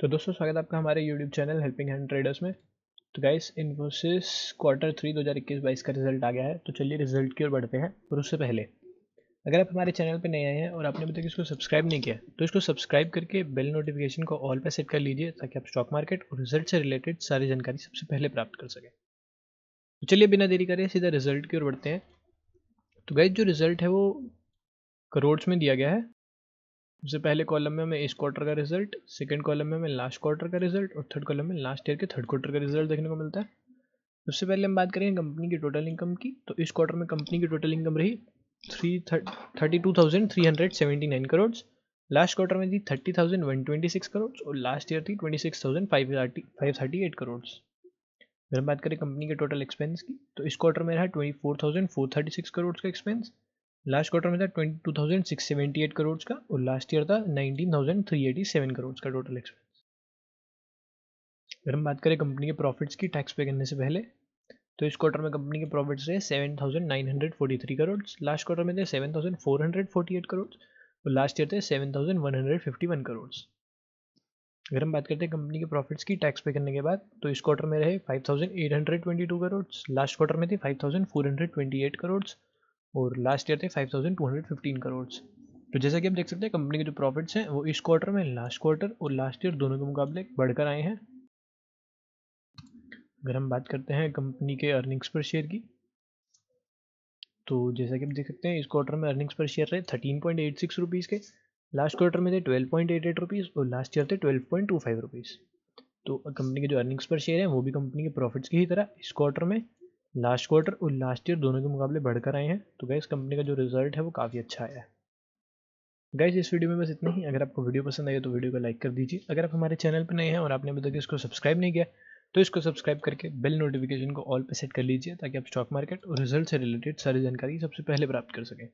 तो दोस्तों स्वागत है आपका हमारे YouTube channel helping hand traders में तो गाइस इन्फोसिस क्वार्टर थ्री दो हज़ार इक्कीस बाईस का रिजल्ट आ गया है तो चलिए रिजल्ट की ओर बढ़ते हैं और उससे पहले अगर आप हमारे चैनल पर नए आए हैं और आपने अभी तक इसको सब्सक्राइब नहीं किया तो इसको सब्सक्राइब करके बेल नोटिफिकेशन को ऑल पर सेट कर लीजिए ताकि आप स्टॉक मार्केट और रिजल्ट से रिलेटेड सारी जानकारी सबसे पहले प्राप्त कर सकें तो चलिए बिना देरी करें सीधा रिजल्ट की ओर बढ़ते हैं तो गाइज जो रिजल्ट है वो करोड़ में दिया गया है सबसे पहले कॉलम में हमें इस क्वार्टर का रिजल्ट सेकेंड कॉलम में हमें लास्ट क्वार्टर का रिजल्ट और थर्ड कॉलम में लास्ट ईयर के थर्ड क्वार्टर का रिजल्ट देखने को मिलता है सबसे पहले हम बात करेंगे कंपनी की टोटल इनकम की तो इस क्वार्टर में कंपनी की टोटल इनकम रही three thirty two thousand three hundred seventy nine crore last quarter में थी thirty thousand one twenty six crore और लास्ट ईयर थी twenty six thousand five thirty five thirty eight crore अगर हम बात करें कंपनी के टोटल एक्सपेंस की तो इस क्वार्टर में रहा twenty four thousand four thirty six crore का एक्सपेंस लास्ट क्वार्टर में था twenty two thousand six seventy eight crore का और लास्ट ईयर था nineteen thousand three eighty seven crore का टोटल एक्सपेंस अगर हम बात करें कंपनी के प्रॉफिट्स की टैक्स पे करने से पहले तो इस क्वार्टर में कंपनी के प्रॉफिट्स रहे seven thousand nine hundred forty three crore last quarter में थे seven thousand four hundred forty eight crore और लास्ट ईयर थे seven thousand one hundred fifty one crore अगर हम बात करते हैं कंपनी के प्रॉफिट्स की टैक्स पे करने के बाद तो इस क्वार्टर में रहे five thousand eight hundred twenty two crore last quarter में थे five thousand four hundred twenty eight crore और लास्ट ईयर थे फिफ्टीन करोड़ तो जैसा कि आप देख सकते हैं कंपनी के जो प्रॉफिट्स हैं वो इस क्वार्टर में लास्ट क्वार्टर और लास्ट ईयर दोनों के मुकाबले बढ़कर आए हैं अगर हम बात करते हैं कंपनी के अर्निंग्स पर शेयर की तो जैसा कि आप देख सकते हैं इस क्वार्टर में अर्निंग्स पर शेयर रहे thirteen point eight six rupees के लास्ट क्वार्टर में थे twelve point eight eight rupees और लास्ट ईयर थे twelve point two five rupees तो कंपनी के जो अर्निंग्स पर शेयर हैं वो भी कंपनी के प्रॉफिट्स की ही तरह इस क्वार्टर में लास्ट क्वार्टर और लास्ट ईयर दोनों के मुकाबले बढ़कर आए हैं तो गैस कंपनी का जो रिजल्ट है वो काफ़ी अच्छा आया है गैस इस वीडियो में बस इतना ही अगर आपको वीडियो पसंद आई तो वीडियो को लाइक कर दीजिए अगर आप हमारे चैनल पर नए हैं और आपने अभी तक इसको सब्सक्राइब नहीं किया तो इसको सब्सक्राइब करके बेल नोटिफिकेशन को ऑल पर सेट कर लीजिए ताकि आप स्टॉक मार्केट और रिजल्ट से रिलेटेड सारी जानकारी सबसे पहले प्राप्त कर सकें